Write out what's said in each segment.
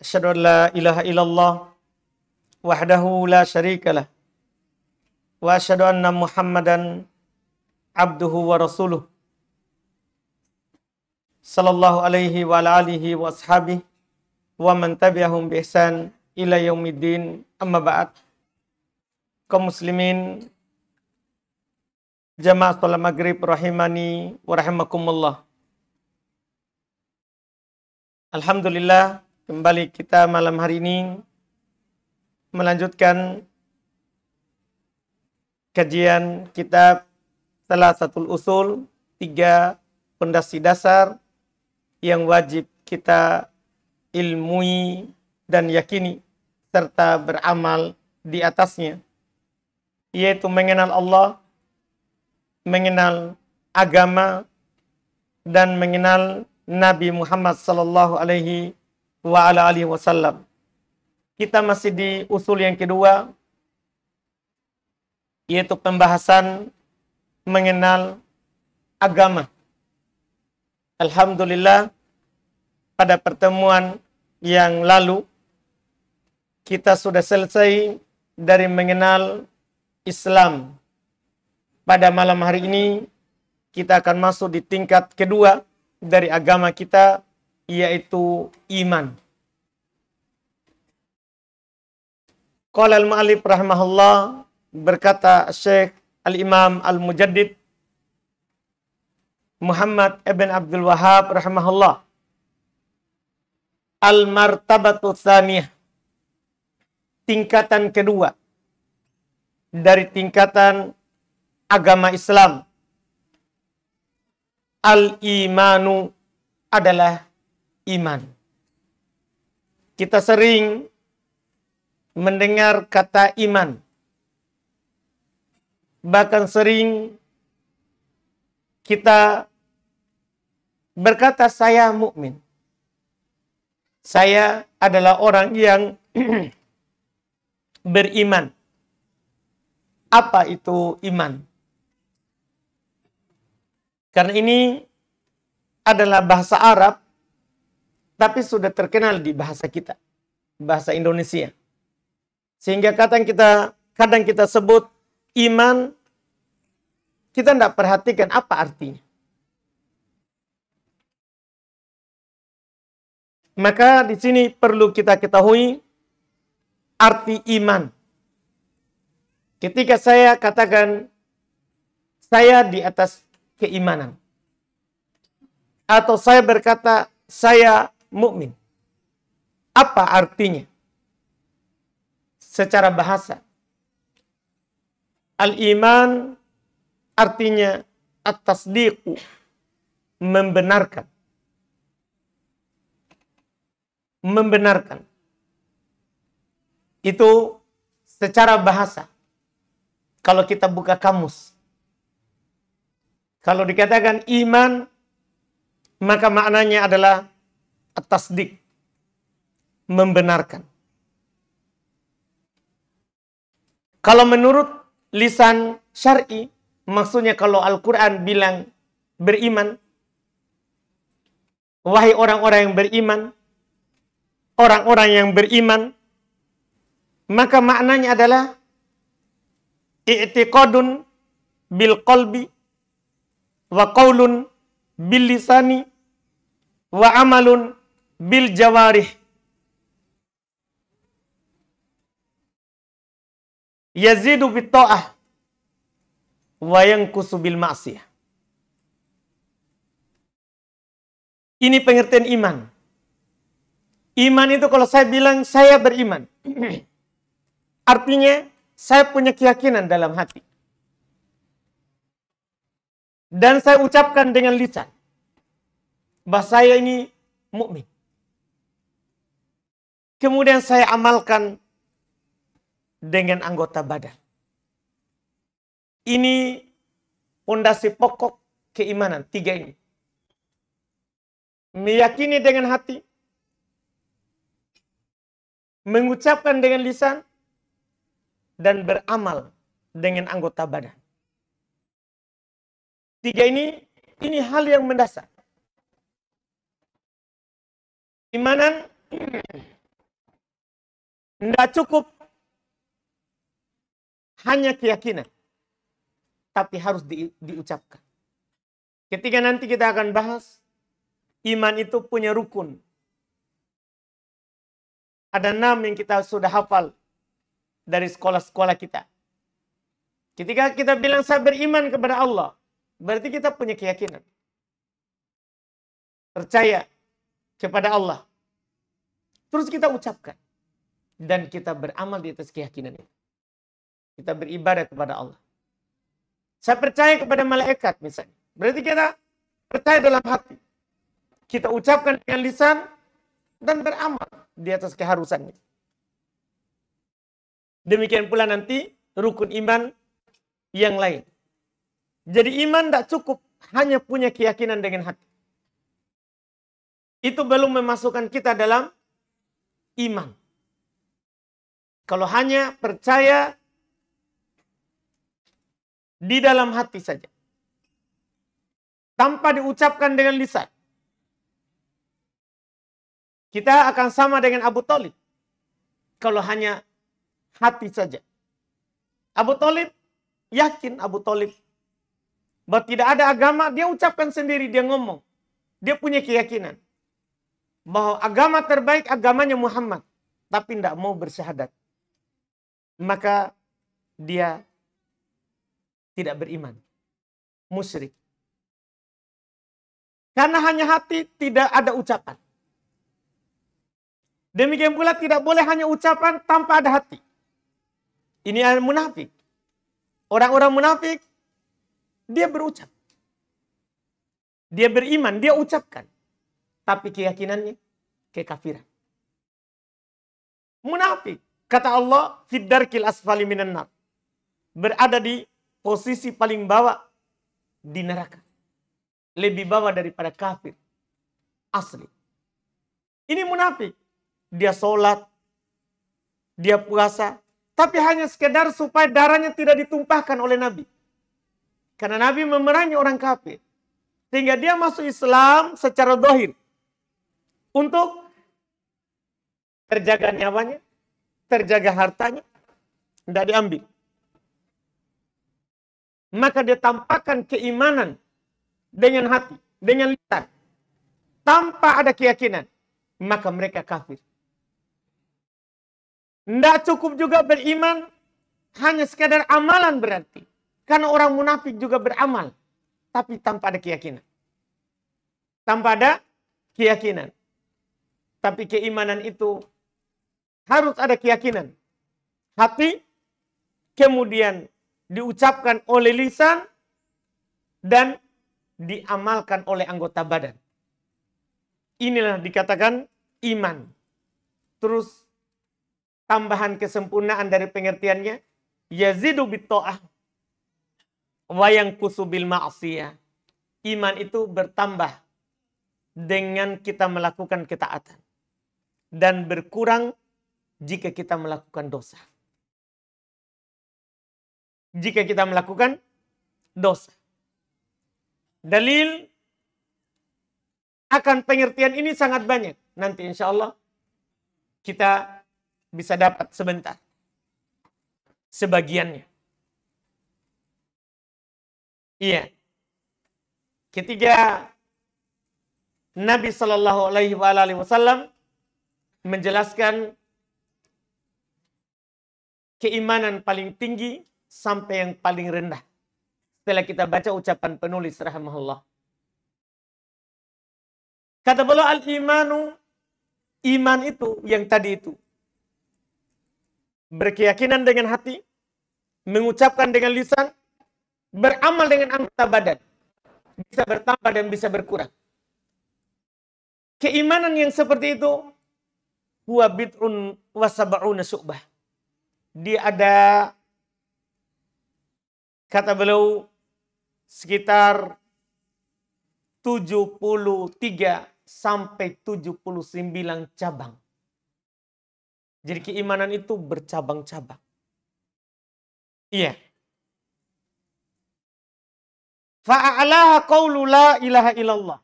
أشهد أن لا إله إلا الله وحده لا شريك له وأشهد أن محمدا عبده ورسوله صلى الله عليه وعلى آله وأصحابه ومن تبعهم بإحسان إلى يوم الدين أما بعد kaum muslimin jamaah sholat maghrib rahimani wa rahimakumullah Alhamdulillah Kembali kita malam hari ini melanjutkan kajian kitab salah satu usul tiga pondasi dasar yang wajib kita ilmui dan yakini serta beramal di atasnya yaitu mengenal Allah mengenal agama dan mengenal Nabi Muhammad sallallahu alaihi wa ala alihi wasallam. Kita masih di usul yang kedua yaitu pembahasan mengenal agama. Alhamdulillah pada pertemuan yang lalu kita sudah selesai dari mengenal Islam. Pada malam hari ini kita akan masuk di tingkat kedua dari agama kita yaitu iman. Qala al-mu'allif rahimahullah berkata Syekh Al-Imam Al-Mujaddid Muhammad ibn Abdul Wahab rahimahullah Al-martabatu tsaniyah tingkatan kedua dari tingkatan agama Islam al-imanu adalah iman. Kita sering mendengar kata iman. Bahkan sering kita berkata saya mukmin. Saya adalah orang yang beriman. Apa itu iman? Karena ini adalah bahasa Arab tapi sudah terkenal di bahasa kita, bahasa Indonesia. Sehingga kadang kita kadang kita sebut iman kita tidak perhatikan apa artinya. Maka di sini perlu kita ketahui arti iman. Ketika saya katakan saya di atas keimanan atau saya berkata saya mukmin. Apa artinya? Secara bahasa. Al-iman artinya atas tasdiqu membenarkan. Membenarkan. Itu secara bahasa. Kalau kita buka kamus. Kalau dikatakan iman maka maknanya adalah Atas dik Membenarkan. Kalau menurut lisan syar'i, maksudnya kalau Al-Quran bilang beriman, wahai orang-orang yang beriman, orang-orang yang beriman, maka maknanya adalah i'tiqadun bil qalbi wa qaulun bil lisani wa amalun bil jawarih yazidu bit ta'ah wa yanqusu bil ma'siyah Ini pengertian iman. Iman itu kalau saya bilang saya beriman. Artinya saya punya keyakinan dalam hati. Dan saya ucapkan dengan lisan. Bahwa saya ini mukmin. Kemudian saya amalkan dengan anggota badan. Ini pondasi pokok keimanan tiga ini. Meyakini dengan hati, mengucapkan dengan lisan, dan beramal dengan anggota badan. Tiga ini, ini hal yang mendasar. Imanan tidak cukup hanya keyakinan. Tapi harus di, diucapkan. Ketika nanti kita akan bahas, iman itu punya rukun. Ada enam yang kita sudah hafal dari sekolah-sekolah kita. Ketika kita bilang saya beriman kepada Allah, berarti kita punya keyakinan. Percaya kepada Allah. Terus kita ucapkan dan kita beramal di atas keyakinan itu. Kita beribadah kepada Allah. Saya percaya kepada malaikat misalnya. Berarti kita percaya dalam hati. Kita ucapkan dengan lisan dan beramal di atas keharusan itu. Demikian pula nanti rukun iman yang lain. Jadi iman tidak cukup hanya punya keyakinan dengan hati. Itu belum memasukkan kita dalam iman. Kalau hanya percaya di dalam hati saja. Tanpa diucapkan dengan lisan. Kita akan sama dengan Abu Talib. Kalau hanya hati saja. Abu Talib yakin Abu Talib bahwa tidak ada agama, dia ucapkan sendiri, dia ngomong. Dia punya keyakinan bahwa agama terbaik agamanya Muhammad, tapi tidak mau bersyahadat maka dia tidak beriman. Musyrik. Karena hanya hati tidak ada ucapan. Demikian pula tidak boleh hanya ucapan tanpa ada hati. Ini adalah munafik. Orang-orang munafik, dia berucap. Dia beriman, dia ucapkan. Tapi keyakinannya kekafiran. Munafik. Kata Allah, "Fiddarkil asfali minan nar." Berada di posisi paling bawah di neraka. Lebih bawah daripada kafir. Asli. Ini munafik. Dia sholat, dia puasa, tapi hanya sekedar supaya darahnya tidak ditumpahkan oleh Nabi. Karena Nabi memerangi orang kafir. Sehingga dia masuk Islam secara dohir. Untuk terjaga nyawanya, terjaga hartanya, tidak diambil. Maka dia tampakkan keimanan dengan hati, dengan lisan. Tanpa ada keyakinan, maka mereka kafir. Tidak cukup juga beriman, hanya sekadar amalan berarti. Karena orang munafik juga beramal, tapi tanpa ada keyakinan. Tanpa ada keyakinan. Tapi keimanan itu harus ada keyakinan. Hati, kemudian diucapkan oleh lisan, dan diamalkan oleh anggota badan. Inilah dikatakan iman. Terus tambahan kesempurnaan dari pengertiannya, yazidu bito'ah, wayang kusubil ma'asiyah. Iman itu bertambah dengan kita melakukan ketaatan dan berkurang jika kita melakukan dosa. Jika kita melakukan dosa. Dalil akan pengertian ini sangat banyak. Nanti insya Allah kita bisa dapat sebentar. Sebagiannya. Iya. ketiga Nabi Shallallahu Alaihi Wasallam menjelaskan keimanan paling tinggi sampai yang paling rendah. Setelah kita baca ucapan penulis rahimahullah. Kata beliau al-imanu iman itu yang tadi itu berkeyakinan dengan hati, mengucapkan dengan lisan, beramal dengan anggota badan. Bisa bertambah dan bisa berkurang. Keimanan yang seperti itu huwa bid'un wa sab'una syu'bah dia ada kata beliau sekitar 73 sampai 79 cabang. Jadi keimanan itu bercabang-cabang. Iya. Fa'alaha qawlu la ilaha illallah.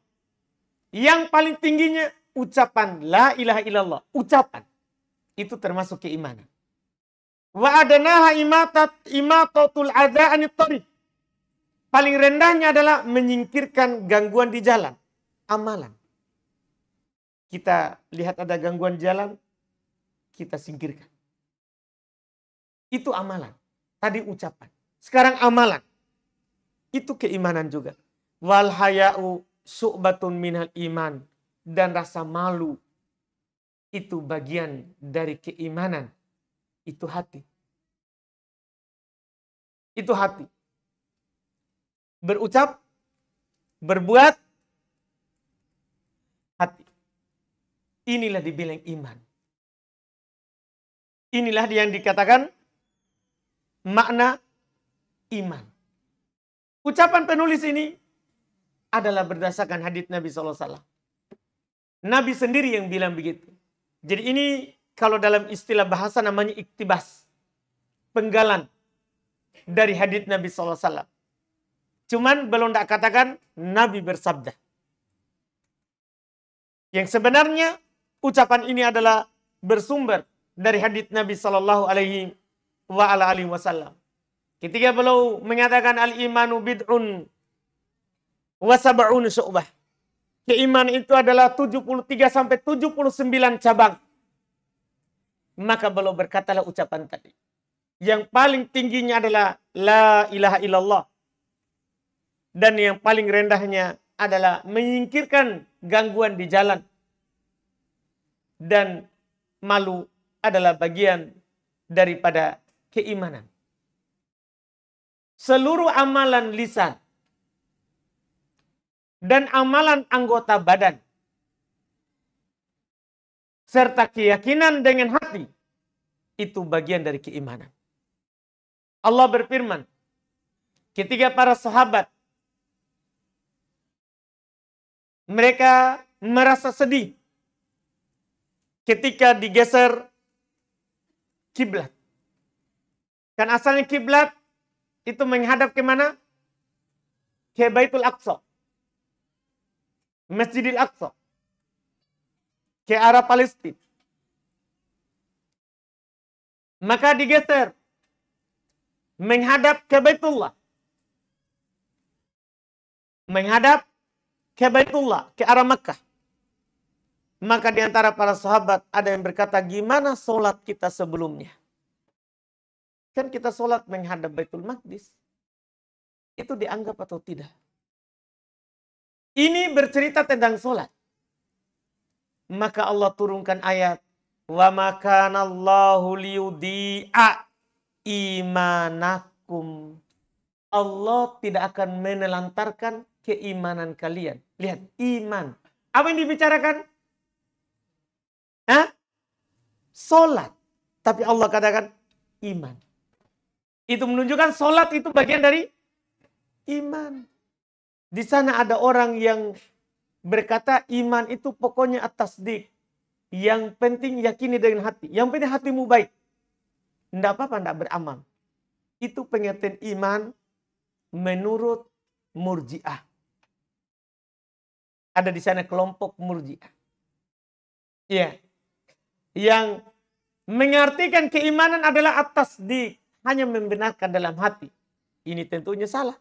Yang paling tingginya ucapan la ilaha illallah. Ucapan. Itu termasuk keimanan. Wa adanaha imatat imatatul adza anit Paling rendahnya adalah menyingkirkan gangguan di jalan, amalan. Kita lihat ada gangguan jalan, kita singkirkan. Itu amalan. Tadi ucapan. Sekarang amalan. Itu keimanan juga. Wal haya'u su'batun minal iman. Dan rasa malu. Itu bagian dari keimanan. Itu hati. Itu hati. Berucap, berbuat, hati. Inilah dibilang iman. Inilah yang dikatakan makna iman. Ucapan penulis ini adalah berdasarkan hadits Nabi SAW. Nabi sendiri yang bilang begitu. Jadi ini kalau dalam istilah bahasa namanya iktibas. Penggalan dari hadits Nabi SAW. Cuman belum tak katakan Nabi bersabda. Yang sebenarnya ucapan ini adalah bersumber dari hadits Nabi Shallallahu Alaihi wa ala alihi Wasallam. Ketika beliau mengatakan al imanu bid'un wa syu'bah. Keiman itu adalah 73 sampai 79 cabang. Maka beliau berkatalah ucapan tadi. Yang paling tingginya adalah La ilaha illallah. Dan yang paling rendahnya adalah menyingkirkan gangguan di jalan. Dan malu adalah bagian daripada keimanan. Seluruh amalan lisan dan amalan anggota badan serta keyakinan dengan hati itu bagian dari keimanan. Allah berfirman ketika para sahabat mereka merasa sedih ketika digeser kiblat. Kan asalnya kiblat itu menghadap ke mana? Ke Baitul Aqsa. Masjidil Aqsa ke arah Palestina. Maka digeser menghadap ke Baitullah. Menghadap ke Baitullah, ke arah Mekah. Maka di antara para sahabat ada yang berkata, gimana sholat kita sebelumnya? Kan kita sholat menghadap Baitul Maqdis. Itu dianggap atau tidak? Ini bercerita tentang sholat maka Allah turunkan ayat wa makanallahu liyudi'a imanakum. Allah tidak akan menelantarkan keimanan kalian. Lihat, iman. Apa yang dibicarakan? Hah? Solat. Tapi Allah katakan iman. Itu menunjukkan solat itu bagian dari iman. Di sana ada orang yang berkata iman itu pokoknya atas di Yang penting yakini dengan hati. Yang penting hatimu baik. Tidak apa-apa tidak beramal. Itu pengertian iman menurut murjiah. Ada di sana kelompok murjiah. Ya. Yang mengartikan keimanan adalah atas di hanya membenarkan dalam hati. Ini tentunya salah.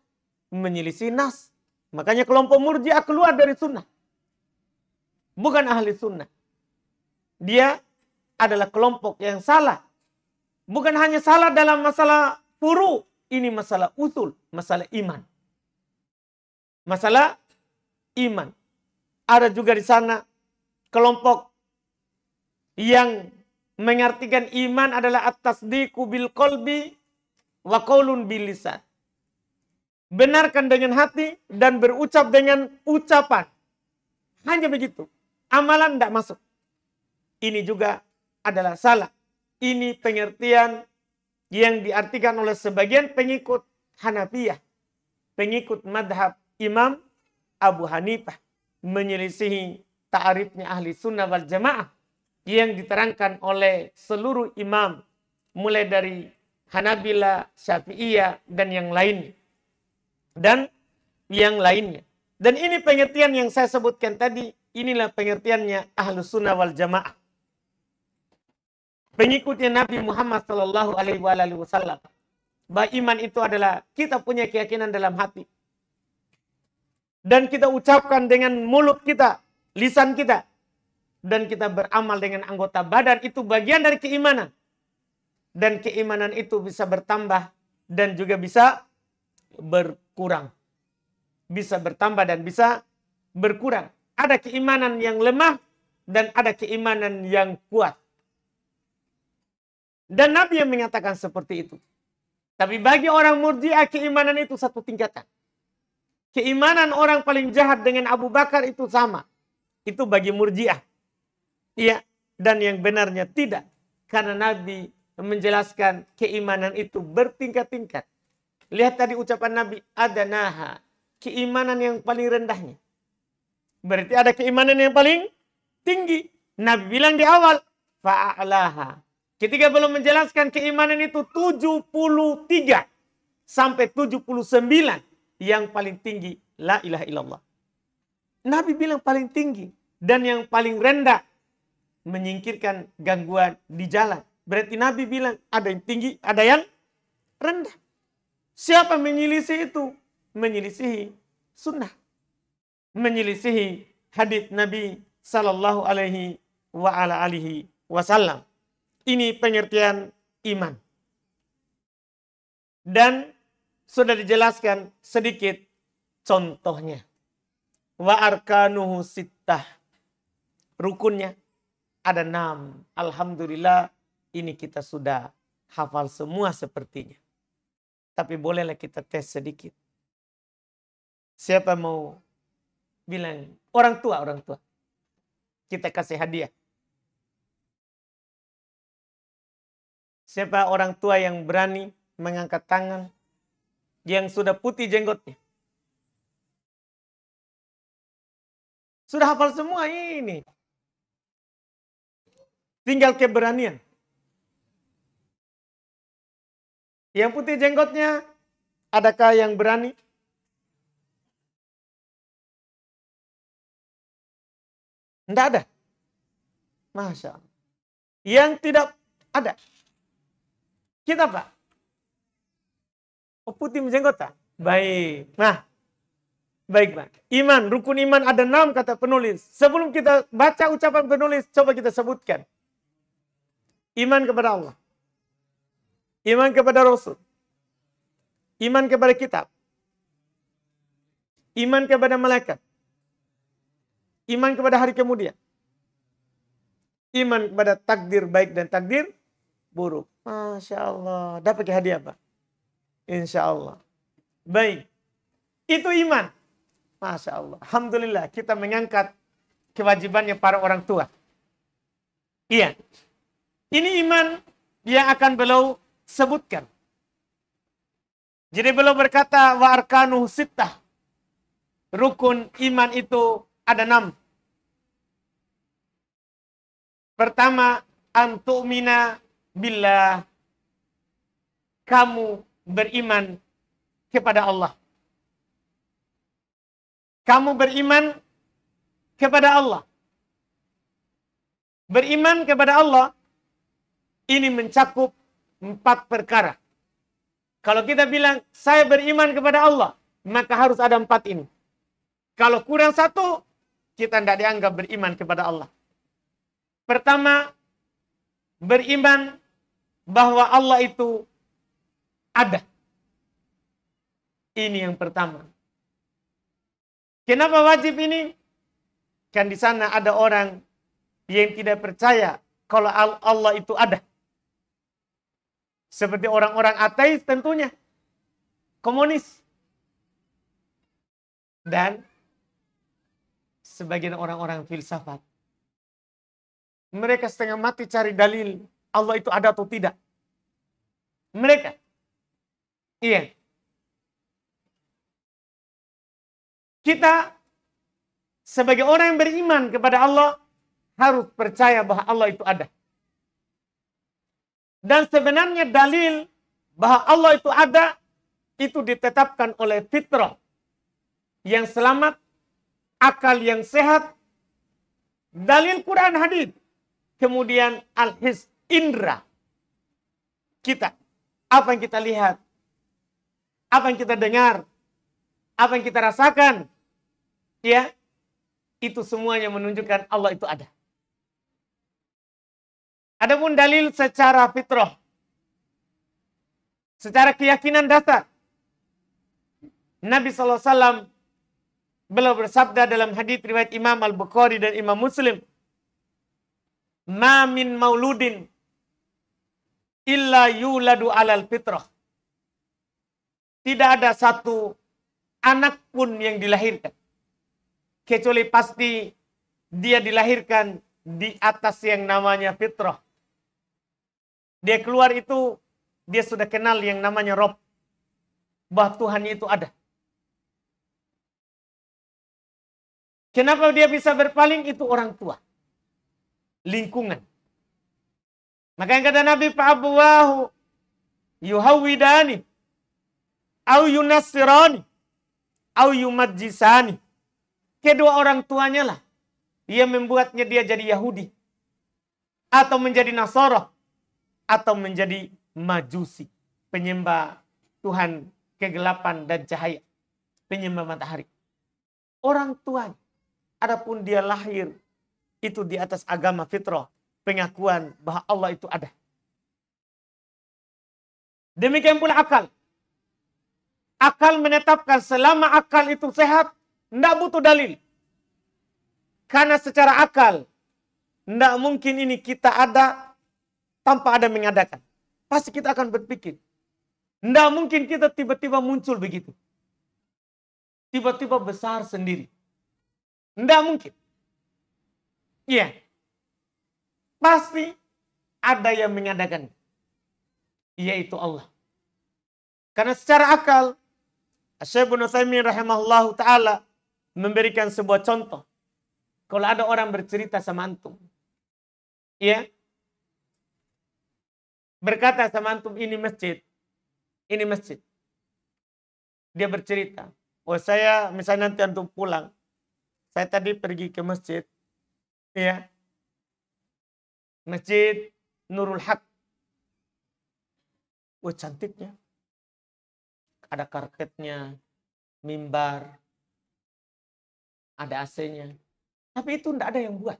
Menyelisih nas. Makanya kelompok murjiah keluar dari sunnah bukan ahli sunnah. Dia adalah kelompok yang salah. Bukan hanya salah dalam masalah puru ini masalah usul, masalah iman. Masalah iman. Ada juga di sana kelompok yang mengartikan iman adalah atas di kubil kolbi wa qaulun bilisat, Benarkan dengan hati dan berucap dengan ucapan. Hanya begitu. Amalan tidak masuk. Ini juga adalah salah. Ini pengertian yang diartikan oleh sebagian pengikut Hanafiyah. Pengikut madhab Imam Abu Hanifah. Menyelisihi ta'arifnya ahli sunnah wal jamaah. Yang diterangkan oleh seluruh imam. Mulai dari Hanabila, Syafi'iyah, dan yang lainnya. Dan yang lainnya. Dan ini pengertian yang saya sebutkan tadi Inilah pengertiannya ahlu sunnah wal jamaah. Pengikutnya Nabi Muhammad Shallallahu Alaihi Wasallam. Bahwa iman itu adalah kita punya keyakinan dalam hati. Dan kita ucapkan dengan mulut kita, lisan kita. Dan kita beramal dengan anggota badan itu bagian dari keimanan. Dan keimanan itu bisa bertambah dan juga bisa berkurang. Bisa bertambah dan bisa berkurang. Ada keimanan yang lemah dan ada keimanan yang kuat. Dan Nabi yang menyatakan seperti itu. Tapi bagi orang murjiah keimanan itu satu tingkatan. Keimanan orang paling jahat dengan Abu Bakar itu sama. Itu bagi murjiah. Iya. Dan yang benarnya tidak. Karena Nabi menjelaskan keimanan itu bertingkat-tingkat. Lihat tadi ucapan Nabi, ada naha. Keimanan yang paling rendahnya. Berarti ada keimanan yang paling tinggi. Nabi bilang di awal, fa'alaha. Ketika belum menjelaskan keimanan itu 73 sampai 79 yang paling tinggi. La ilaha illallah. Nabi bilang paling tinggi dan yang paling rendah menyingkirkan gangguan di jalan. Berarti Nabi bilang ada yang tinggi, ada yang rendah. Siapa menyelisih itu? Menyelisihi sunnah menyelisihi hadis Nabi Sallallahu Alaihi wa ala alihi Wasallam. Ini pengertian iman. Dan sudah dijelaskan sedikit contohnya. Wa arkanuhu sittah. Rukunnya ada enam. Alhamdulillah ini kita sudah hafal semua sepertinya. Tapi bolehlah kita tes sedikit. Siapa mau bilang orang tua orang tua kita kasih hadiah siapa orang tua yang berani mengangkat tangan yang sudah putih jenggotnya sudah hafal semua ini tinggal keberanian yang putih jenggotnya adakah yang berani Tidak ada. Masya Allah. Yang tidak ada. Kita Pak. Oh, putih menjengkota, Baik. Nah, Baik, Pak. Iman, rukun iman ada enam kata penulis. Sebelum kita baca ucapan penulis, coba kita sebutkan. Iman kepada Allah. Iman kepada Rasul. Iman kepada kitab. Iman kepada malaikat. Iman kepada hari kemudian. Iman kepada takdir baik dan takdir buruk. Masya Allah. Dapat hadiah apa? Insya Allah. Baik. Itu iman. Masya Allah. Alhamdulillah kita mengangkat kewajibannya para orang tua. Iya. Ini iman yang akan beliau sebutkan. Jadi beliau berkata wa arkanu sittah. Rukun iman itu ada enam. Pertama, antumina bila kamu beriman kepada Allah. Kamu beriman kepada Allah. Beriman kepada Allah ini mencakup empat perkara. Kalau kita bilang saya beriman kepada Allah, maka harus ada empat ini. Kalau kurang satu, kita tidak dianggap beriman kepada Allah. Pertama, beriman bahwa Allah itu ada. Ini yang pertama. Kenapa wajib ini? Kan di sana ada orang yang tidak percaya kalau Allah itu ada. Seperti orang-orang ateis tentunya. Komunis. Dan sebagian orang-orang filsafat. Mereka setengah mati cari dalil Allah itu ada atau tidak. Mereka. Iya. Kita sebagai orang yang beriman kepada Allah harus percaya bahwa Allah itu ada. Dan sebenarnya dalil bahwa Allah itu ada itu ditetapkan oleh fitrah yang selamat akal yang sehat, dalil Quran hadis, kemudian al-his indra kita. Apa yang kita lihat? Apa yang kita dengar? Apa yang kita rasakan? Ya, itu semuanya menunjukkan Allah itu ada. Adapun dalil secara fitrah, secara keyakinan dasar, Nabi SAW Beliau bersabda dalam hadis riwayat Imam Al-Bukhari dan Imam Muslim. Ma mauludin illa yuladu alal fitrah. Tidak ada satu anak pun yang dilahirkan. Kecuali pasti dia dilahirkan di atas yang namanya fitrah. Dia keluar itu, dia sudah kenal yang namanya Rob. Bahwa Tuhan itu ada. Kenapa dia bisa berpaling? Itu orang tua. Lingkungan. Makanya kata Nabi Fa'abuwahu yuhawidani au yunasirani au yumadjisani. Kedua orang tuanya lah. ia membuatnya dia jadi Yahudi. Atau menjadi Nasoro. Atau menjadi Majusi. Penyembah Tuhan kegelapan dan cahaya. Penyembah matahari. Orang tuanya. Adapun dia lahir itu di atas agama fitrah, pengakuan bahwa Allah itu ada. Demikian pula akal. Akal menetapkan selama akal itu sehat, tidak butuh dalil. Karena secara akal, tidak mungkin ini kita ada tanpa ada mengadakan. Pasti kita akan berpikir. Tidak mungkin kita tiba-tiba muncul begitu. Tiba-tiba besar sendiri. Tidak mungkin. Iya. Pasti ada yang mengadakan. Yaitu Allah. Karena secara akal, Syekh bin Uthaymin rahimahullahu ta'ala memberikan sebuah contoh. Kalau ada orang bercerita sama antum. Iya. Berkata sama antum, ini masjid. Ini masjid. Dia bercerita. Oh saya misalnya nanti antum pulang. Saya tadi pergi ke masjid, ya. Masjid Nurul Haq. Wah cantiknya. Ada karpetnya, mimbar, ada AC-nya. Tapi itu tidak ada yang buat.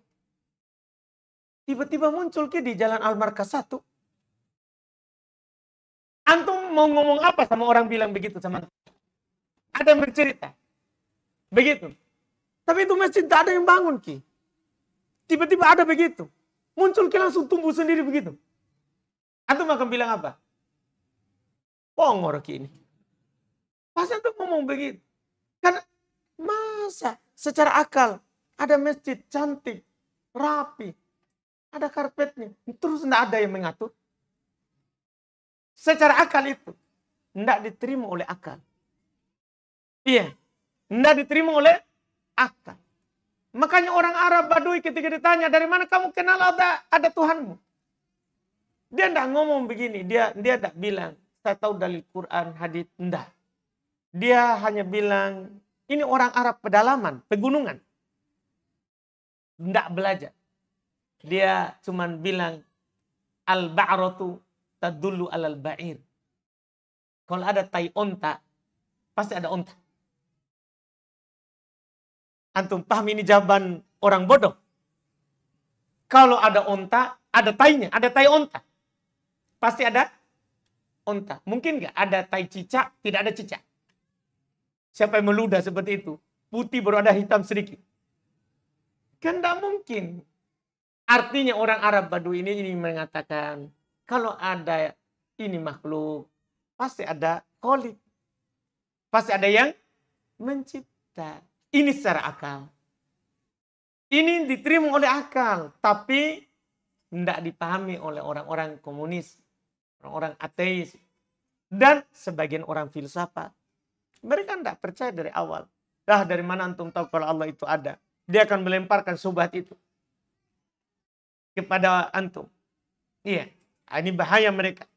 Tiba-tiba muncul ke di Jalan Almarka satu. Antum mau ngomong apa sama orang bilang begitu sama Ada yang bercerita. Begitu. Tapi itu masjid tidak ada yang bangun Ki. Tiba-tiba ada begitu. Muncul Ki langsung tumbuh sendiri begitu. Antum akan bilang apa? Pongor Ki ini. Pasti antum ngomong begitu. Karena masa secara akal ada masjid cantik, rapi, ada karpetnya. Terus tidak ada yang mengatur. Secara akal itu. Tidak diterima oleh akal. Iya. Tidak diterima oleh akal. Makanya orang Arab Badui ketika ditanya, dari mana kamu kenal ada, ada Tuhanmu? Dia tidak ngomong begini, dia dia tidak bilang, saya tahu dari Quran, hadis, tidak. Dia hanya bilang, ini orang Arab pedalaman, pegunungan. Tidak belajar. Dia cuma bilang, al-ba'ratu tadullu alal ba'ir. Kalau ada tai onta, pasti ada onta. Antum paham ini jawaban orang bodoh. Kalau ada onta, ada tainya, ada tai onta. Pasti ada onta. Mungkin nggak ada tai cicak, tidak ada cicak. Siapa yang meludah seperti itu? Putih baru ada hitam sedikit. Kan tidak mungkin. Artinya orang Arab Badui ini, ini mengatakan, kalau ada ini makhluk, pasti ada kolik. Pasti ada yang mencipta. Ini secara akal. Ini diterima oleh akal, tapi tidak dipahami oleh orang-orang komunis, orang-orang ateis, dan sebagian orang filsafat. Mereka tidak percaya dari awal. Dah dari mana antum tahu kalau Allah itu ada? Dia akan melemparkan subhat itu kepada antum. Iya, ah, ini bahaya mereka.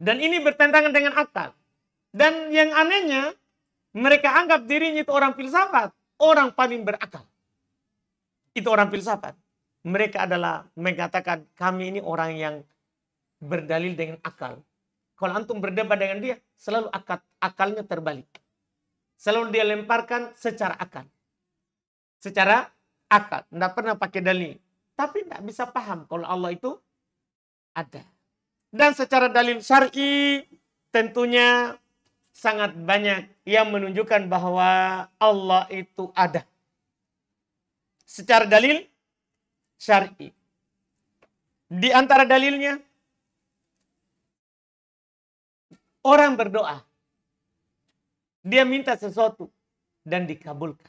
Dan ini bertentangan dengan akal. Dan yang anehnya, mereka anggap dirinya itu orang filsafat, orang paling berakal. Itu orang filsafat. Mereka adalah mengatakan kami ini orang yang berdalil dengan akal. Kalau antum berdebat dengan dia, selalu akal, akalnya terbalik. Selalu dia lemparkan secara akal. Secara akal. Tidak pernah pakai dalil. Tapi tidak bisa paham kalau Allah itu ada. Dan secara dalil syari tentunya sangat banyak yang menunjukkan bahwa Allah itu ada. Secara dalil syar'i. Di antara dalilnya orang berdoa. Dia minta sesuatu dan dikabulkan.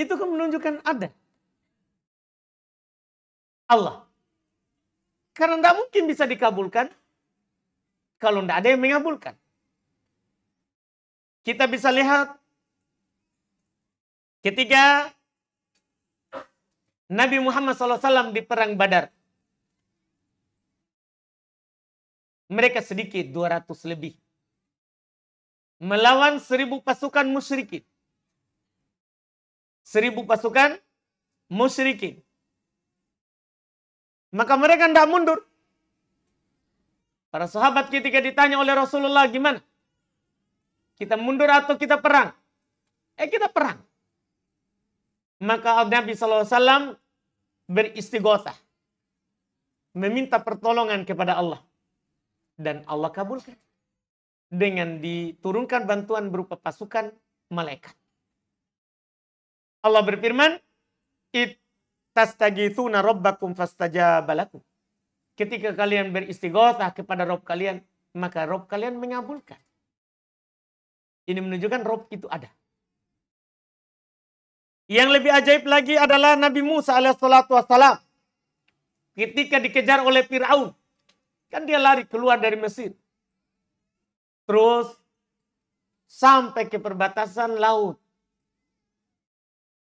Itu kan menunjukkan ada. Allah. Karena tidak mungkin bisa dikabulkan kalau tidak ada yang mengabulkan. Kita bisa lihat ketika Nabi Muhammad SAW di perang Badar. Mereka sedikit 200 lebih. Melawan seribu pasukan musyrikin. Seribu pasukan musyrikin. Maka mereka tidak mundur. Para sahabat ketika ditanya oleh Rasulullah gimana? Kita mundur atau kita perang? Eh kita perang. Maka Nabi SAW beristighosah. Meminta pertolongan kepada Allah. Dan Allah kabulkan. Dengan diturunkan bantuan berupa pasukan malaikat. Allah berfirman, "It tastagitsuna rabbakum fastajabalakum. balaku. Ketika kalian beristighotah kepada Rob kalian, maka Rob kalian mengabulkan. Ini menunjukkan Rob itu ada. Yang lebih ajaib lagi adalah Nabi Musa alaihissalatu wassalam. Ketika dikejar oleh Fir'aun. Kan dia lari keluar dari Mesir. Terus sampai ke perbatasan laut.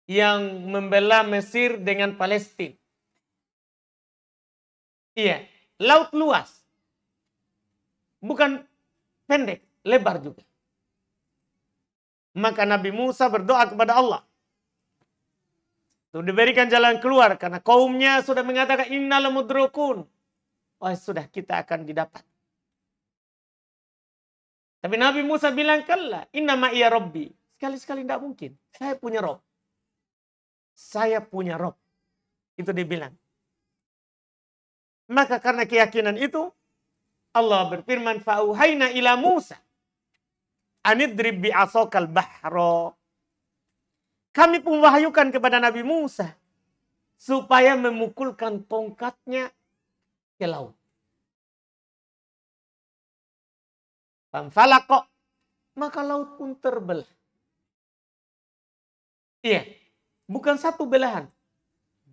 Yang membela Mesir dengan Palestina. Iya, laut luas. Bukan pendek, lebar juga. Maka Nabi Musa berdoa kepada Allah. Tuhan diberikan jalan keluar karena kaumnya sudah mengatakan inna mudrukun. Oh sudah kita akan didapat. Tapi Nabi Musa bilang kalla inna ma'iya rabbi. Sekali-sekali tidak mungkin. Saya punya rob. Saya punya rob. Itu dia bilang. Maka karena keyakinan itu Allah berfirman fauhaina ila Musa anidrib bi asokal bahro. Kami pun wahyukan kepada Nabi Musa supaya memukulkan tongkatnya ke laut. Pamfalako, maka laut pun terbelah. Iya, bukan satu belahan,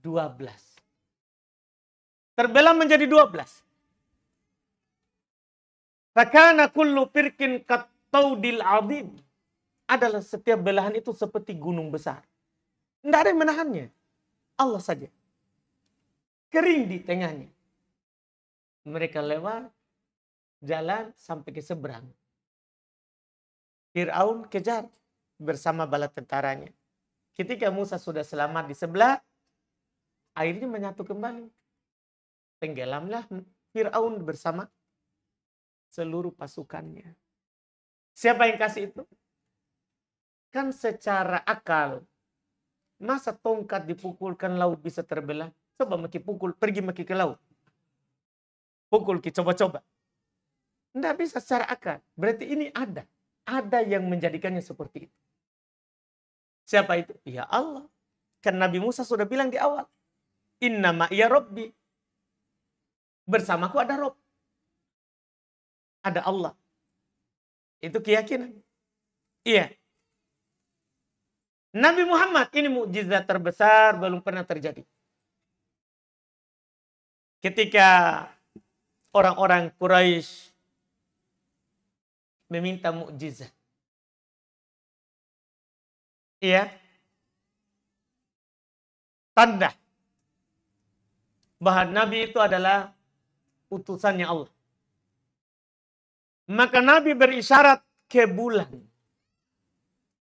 dua belas terbelah menjadi 12. Fakana kullu firkin kattaudil azim. Adalah setiap belahan itu seperti gunung besar. Tidak ada yang menahannya. Allah saja. Kering di tengahnya. Mereka lewat jalan sampai ke seberang. Fir'aun kejar bersama bala tentaranya. Ketika Musa sudah selamat di sebelah, airnya menyatu kembali. Tenggelamlah Fir'aun bersama seluruh pasukannya. Siapa yang kasih itu? Kan secara akal, masa tongkat dipukulkan laut bisa terbelah? Coba maki pukul, pergi maki ke laut. Pukul ki, coba-coba. Tidak bisa secara akal. Berarti ini ada. Ada yang menjadikannya seperti itu. Siapa itu? Ya Allah. Kan Nabi Musa sudah bilang di awal. Inna ma'ya Rabbi. Bersamaku ada Rob. Ada Allah. Itu keyakinan. Iya. Nabi Muhammad ini mukjizat terbesar belum pernah terjadi. Ketika orang-orang Quraisy meminta mukjizat. Iya. Tanda bahwa Nabi itu adalah utusannya Allah. Maka Nabi berisyarat ke bulan.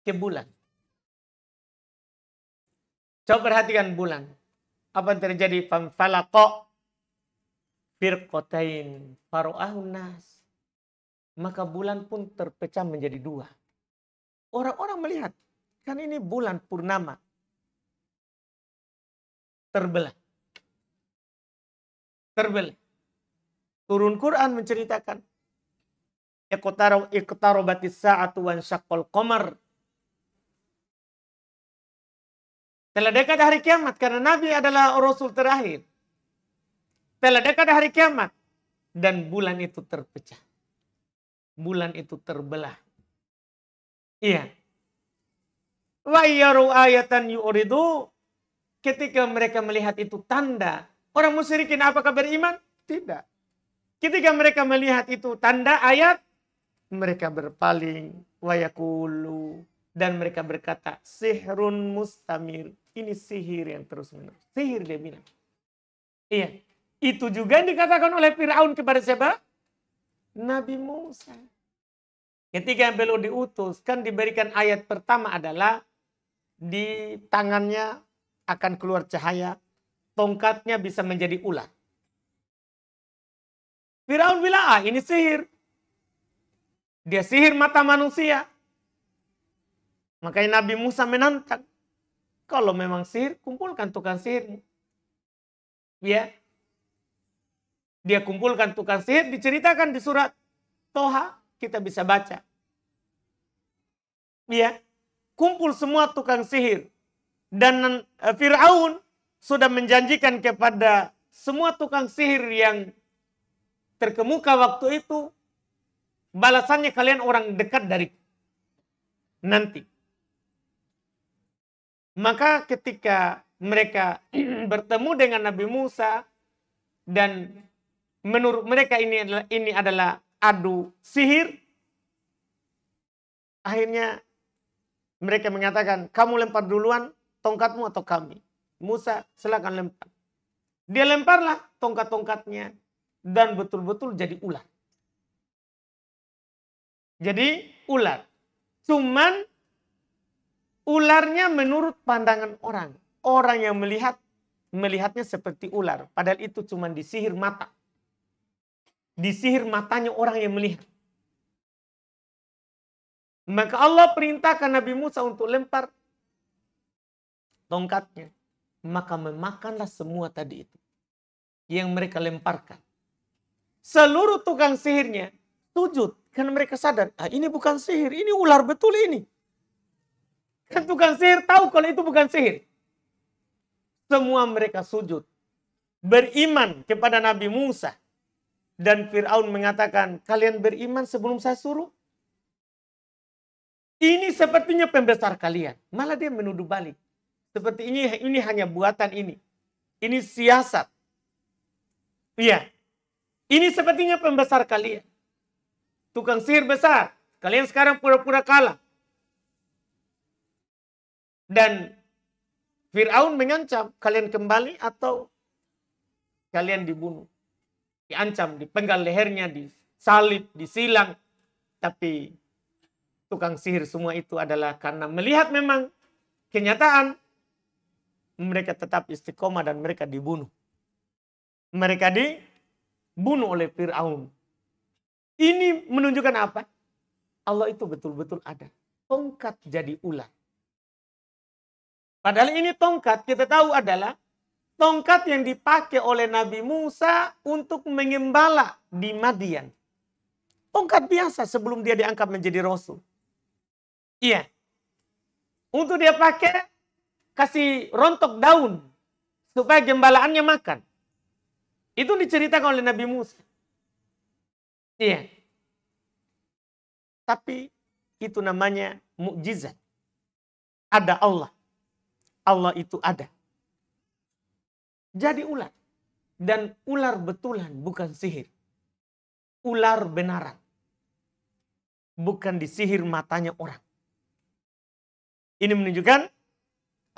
Ke bulan. Coba perhatikan bulan. Apa yang terjadi? Famfalaqo firqotain faru'ahun nas. Maka bulan pun terpecah menjadi dua. Orang-orang melihat. Kan ini bulan purnama. Terbelah. Terbelah Turun Quran menceritakan. Iqtarabatis sa'atu wan syaqqal Telah dekat hari kiamat karena Nabi adalah Rasul terakhir. Telah dekat hari kiamat dan bulan itu terpecah. Bulan itu terbelah. Iya. Wa yaru ayatan yuridu ketika mereka melihat itu tanda orang musyrikin apakah beriman? Tidak. Ketika mereka melihat itu tanda ayat, mereka berpaling wayakulu dan mereka berkata sihrun mustamir. Ini sihir yang terus menerus. Sihir dia bilang. Iya. Itu juga yang dikatakan oleh Fir'aun kepada siapa? Nabi Musa. Ketika beliau diutus, kan diberikan ayat pertama adalah di tangannya akan keluar cahaya, tongkatnya bisa menjadi ular. Firaun bilang, ah ini sihir. Dia sihir mata manusia. Makanya Nabi Musa menantang. Kalau memang sihir, kumpulkan tukang sihir, Ya. Dia kumpulkan tukang sihir, diceritakan di surat Toha, kita bisa baca. Ya. Kumpul semua tukang sihir. Dan eh, Fir'aun sudah menjanjikan kepada semua tukang sihir yang terkemuka waktu itu balasannya kalian orang dekat dari nanti. Maka ketika mereka bertemu dengan Nabi Musa dan menurut mereka ini adalah ini adalah adu sihir akhirnya mereka mengatakan kamu lempar duluan tongkatmu atau kami Musa silakan lempar dia lemparlah tongkat-tongkatnya dan betul-betul jadi ular. Jadi ular. Cuman ularnya menurut pandangan orang. Orang yang melihat melihatnya seperti ular. Padahal itu cuma disihir mata. disihir matanya orang yang melihat. Maka Allah perintahkan Nabi Musa untuk lempar tongkatnya. Maka memakanlah semua tadi itu. Yang mereka lemparkan. Seluruh tukang sihirnya sujud. Karena mereka sadar, ah, ini bukan sihir, ini ular betul ini. Kan tukang sihir tahu kalau itu bukan sihir. Semua mereka sujud. Beriman kepada Nabi Musa. Dan Fir'aun mengatakan, kalian beriman sebelum saya suruh? Ini sepertinya pembesar kalian. Malah dia menuduh balik. Seperti ini, ini hanya buatan ini. Ini siasat. Iya, ini sepertinya pembesar kalian. Tukang sihir besar. Kalian sekarang pura-pura kalah. Dan Fir'aun mengancam kalian kembali atau kalian dibunuh. Diancam, dipenggal lehernya, disalib, disilang. Tapi tukang sihir semua itu adalah karena melihat memang kenyataan mereka tetap istiqomah dan mereka dibunuh. Mereka di dibunuh oleh Fir'aun. Ini menunjukkan apa? Allah itu betul-betul ada. Tongkat jadi ular. Padahal ini tongkat kita tahu adalah tongkat yang dipakai oleh Nabi Musa untuk mengembala di Madian. Tongkat biasa sebelum dia diangkat menjadi rasul. Iya. Untuk dia pakai kasih rontok daun supaya gembalaannya makan. Itu diceritakan oleh Nabi Musa. Iya. Tapi itu namanya mukjizat. Ada Allah. Allah itu ada. Jadi ular. Dan ular betulan bukan sihir. Ular benaran. Bukan disihir matanya orang. Ini menunjukkan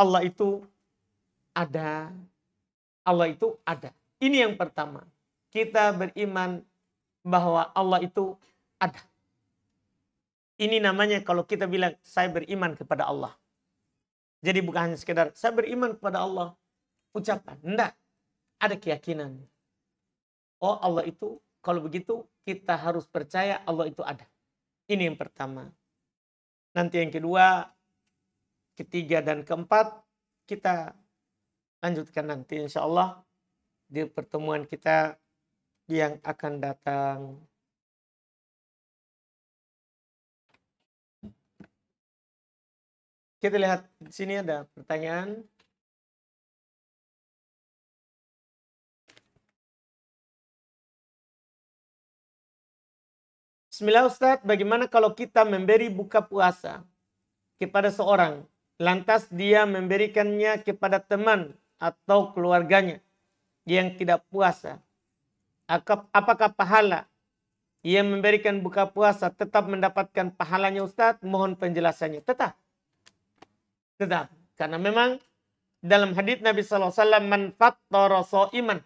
Allah itu ada. Allah itu ada. Ini yang pertama. Kita beriman bahwa Allah itu ada. Ini namanya kalau kita bilang saya beriman kepada Allah. Jadi bukan hanya sekedar saya beriman kepada Allah. Ucapan. Tidak. Ada keyakinan. Oh Allah itu kalau begitu kita harus percaya Allah itu ada. Ini yang pertama. Nanti yang kedua, ketiga dan keempat kita lanjutkan nanti insya Allah di pertemuan kita yang akan datang. Kita lihat di sini ada pertanyaan. Bismillah Ustaz, bagaimana kalau kita memberi buka puasa kepada seorang, lantas dia memberikannya kepada teman atau keluarganya? yang tidak puasa? Apakah pahala yang memberikan buka puasa tetap mendapatkan pahalanya Ustadz? Mohon penjelasannya. Tetap. Tetap. Karena memang dalam hadis Nabi SAW, Man so iman.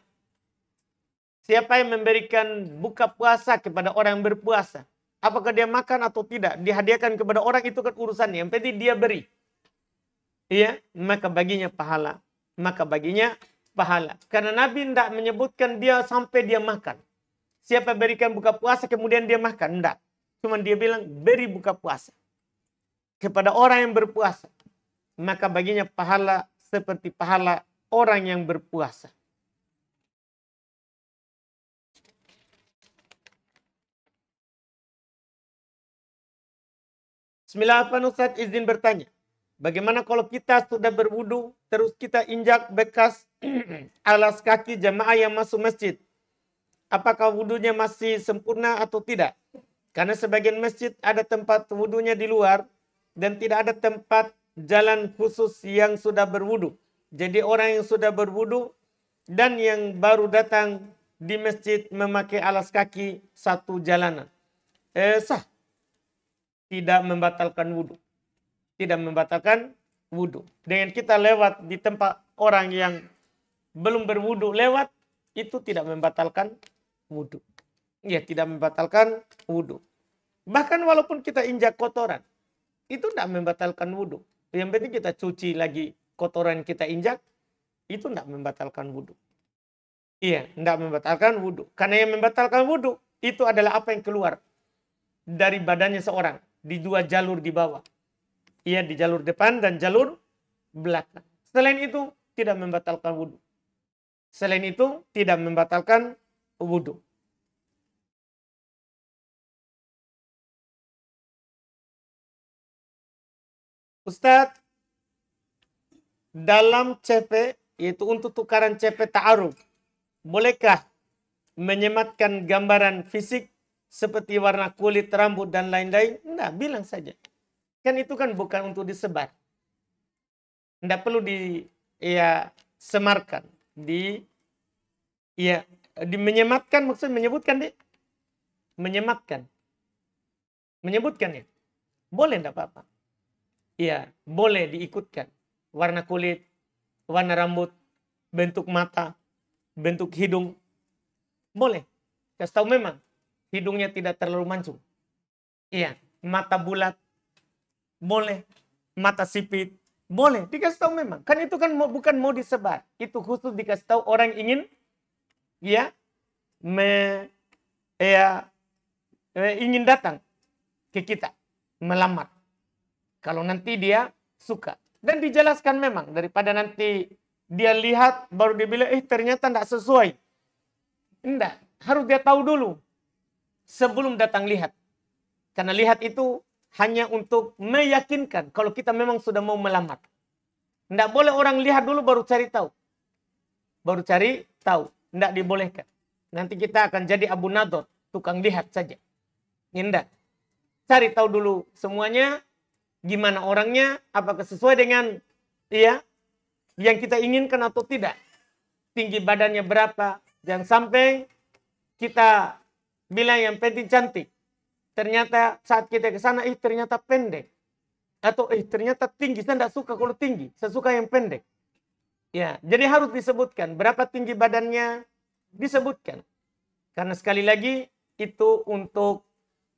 Siapa yang memberikan buka puasa kepada orang yang berpuasa? Apakah dia makan atau tidak? Dihadiahkan kepada orang itu kan urusannya. Yang penting dia beri. Iya, maka baginya pahala. Maka baginya pahala. Karena Nabi tidak menyebutkan dia sampai dia makan. Siapa berikan buka puasa kemudian dia makan. Tidak. Cuma dia bilang beri buka puasa. Kepada orang yang berpuasa. Maka baginya pahala seperti pahala orang yang berpuasa. Bismillahirrahmanirrahim izin bertanya. Bagaimana kalau kita sudah berwudu terus kita injak bekas alas kaki jemaah yang masuk masjid. Apakah wudhunya masih sempurna atau tidak? Karena sebagian masjid ada tempat wudhunya di luar dan tidak ada tempat jalan khusus yang sudah berwudhu. Jadi orang yang sudah berwudhu dan yang baru datang di masjid memakai alas kaki satu jalanan. Eh, sah. Tidak membatalkan wudhu. Tidak membatalkan wudhu. Dengan kita lewat di tempat orang yang belum berwudu lewat itu tidak membatalkan wudu. Ya, tidak membatalkan wudu. Bahkan walaupun kita injak kotoran, itu tidak membatalkan wudu. Yang penting kita cuci lagi kotoran kita injak, itu tidak membatalkan wudhu. Iya, tidak membatalkan wudhu. Karena yang membatalkan wudhu itu adalah apa yang keluar dari badannya seorang di dua jalur di bawah. Iya, di jalur depan dan jalur belakang. Selain itu, tidak membatalkan wudhu. Selain itu tidak membatalkan wudhu. Ustadz, dalam CP, yaitu untuk tukaran CP ta'aruf, bolehkah menyematkan gambaran fisik seperti warna kulit, rambut, dan lain-lain? Nah, bilang saja. Kan itu kan bukan untuk disebar. Tidak perlu di ya, semarkan di ya di menyematkan maksud menyebutkan deh menyematkan menyebutkan ya boleh tidak apa-apa ya boleh diikutkan warna kulit warna rambut bentuk mata bentuk hidung boleh kasih tahu memang hidungnya tidak terlalu mancung iya mata bulat boleh mata sipit boleh, dikasih tahu memang. Kan itu kan bukan mau disebar. Itu khusus dikasih tahu orang ingin ya me, ya eh, ingin datang ke kita melamar. Kalau nanti dia suka dan dijelaskan memang daripada nanti dia lihat baru dia bilang eh ternyata tidak sesuai. Tidak, harus dia tahu dulu sebelum datang lihat. Karena lihat itu hanya untuk meyakinkan kalau kita memang sudah mau melamar. Tidak boleh orang lihat dulu baru cari tahu. Baru cari tahu. Tidak dibolehkan. Nanti kita akan jadi Abu Nador. Tukang lihat saja. Tidak. Cari tahu dulu semuanya. Gimana orangnya. Apakah sesuai dengan ya yang kita inginkan atau tidak. Tinggi badannya berapa. Jangan sampai kita bilang yang penting cantik. Ternyata saat kita ke sana, ih ternyata pendek. Atau ih ternyata tinggi. Saya tidak suka kalau tinggi. Saya suka yang pendek. Ya, jadi harus disebutkan berapa tinggi badannya disebutkan. Karena sekali lagi itu untuk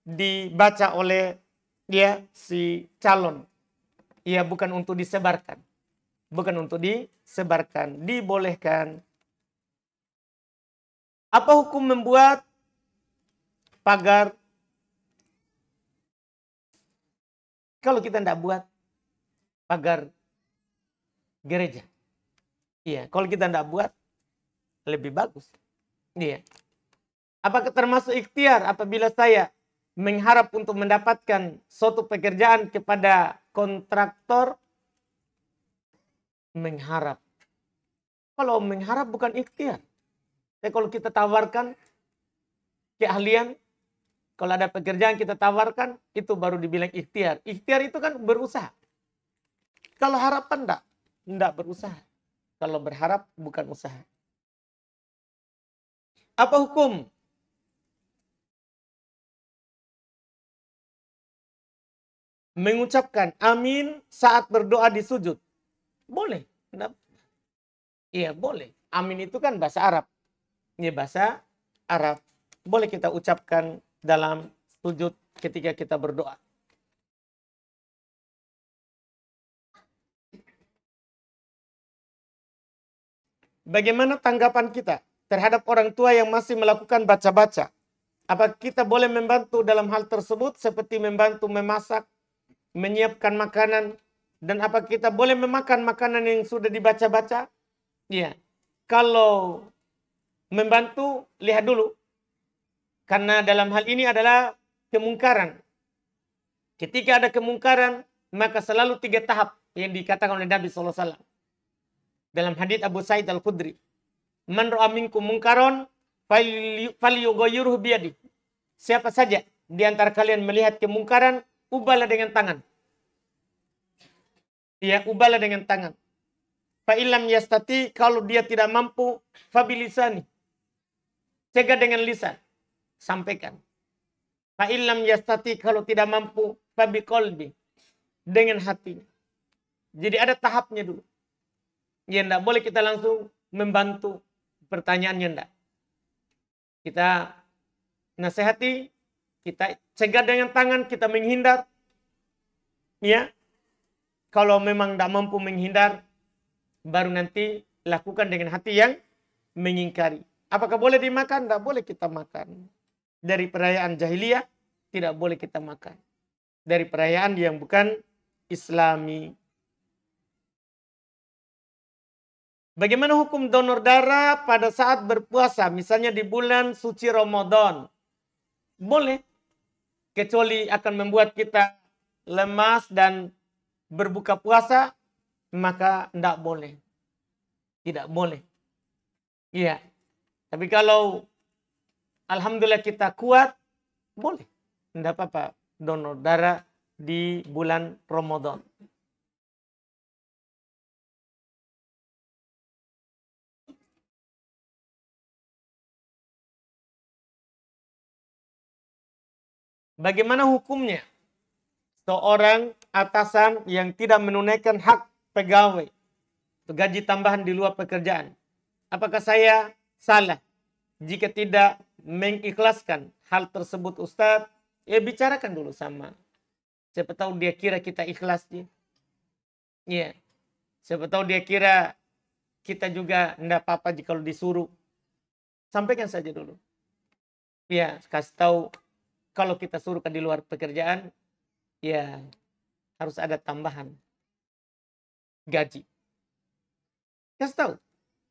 dibaca oleh dia ya, si calon. Ya, bukan untuk disebarkan. Bukan untuk disebarkan, dibolehkan. Apa hukum membuat pagar kalau kita tidak buat pagar gereja. Iya, kalau kita tidak buat lebih bagus. Iya. Apakah termasuk ikhtiar apabila saya mengharap untuk mendapatkan suatu pekerjaan kepada kontraktor mengharap. Kalau mengharap bukan ikhtiar. Tapi kalau kita tawarkan keahlian kalau ada pekerjaan kita tawarkan, itu baru dibilang ikhtiar. Ikhtiar itu kan berusaha. Kalau harapan enggak, enggak berusaha. Kalau berharap bukan usaha. Apa hukum? Mengucapkan amin saat berdoa di sujud. Boleh. Iya, boleh. Amin itu kan bahasa Arab. Ini bahasa Arab. Boleh kita ucapkan dalam sujud ketika kita berdoa. Bagaimana tanggapan kita terhadap orang tua yang masih melakukan baca-baca? Apa kita boleh membantu dalam hal tersebut seperti membantu memasak, menyiapkan makanan, dan apa kita boleh memakan makanan yang sudah dibaca-baca? Ya, kalau membantu, lihat dulu karena dalam hal ini adalah kemungkaran. Ketika ada kemungkaran, maka selalu tiga tahap yang dikatakan oleh Nabi SAW. Dalam hadits Abu Sa'id Al-Khudri. Man ro'a minkum mungkaron, biyadi. Siapa saja di antara kalian melihat kemungkaran, ubahlah dengan tangan. Ya, ubahlah dengan tangan. Fa'ilam yastati, kalau dia tidak mampu, fabilisani. Cegah dengan lisan sampaikan. Fa'ilam yastati kalau tidak mampu fabi kolbi dengan hati Jadi ada tahapnya dulu. Ya enggak boleh kita langsung membantu pertanyaannya enggak. Kita nasihati, kita cegah dengan tangan, kita menghindar. Ya. Kalau memang tidak mampu menghindar, baru nanti lakukan dengan hati yang mengingkari. Apakah boleh dimakan? Tidak boleh kita makan dari perayaan jahiliyah tidak boleh kita makan. Dari perayaan yang bukan islami. Bagaimana hukum donor darah pada saat berpuasa? Misalnya di bulan suci Ramadan. Boleh. Kecuali akan membuat kita lemas dan berbuka puasa. Maka tidak boleh. Tidak boleh. Iya. Tapi kalau alhamdulillah kita kuat, boleh. Tidak apa-apa donor darah di bulan Ramadan. Bagaimana hukumnya? Seorang atasan yang tidak menunaikan hak pegawai, gaji tambahan di luar pekerjaan. Apakah saya salah jika tidak mengikhlaskan hal tersebut Ustadz, ya bicarakan dulu sama. Siapa tahu dia kira kita ikhlas dia. Iya. Siapa tahu dia kira kita juga tidak apa-apa jika disuruh. Sampaikan saja dulu. Ya, kasih tahu kalau kita suruhkan di luar pekerjaan, ya harus ada tambahan gaji. Kasih tahu.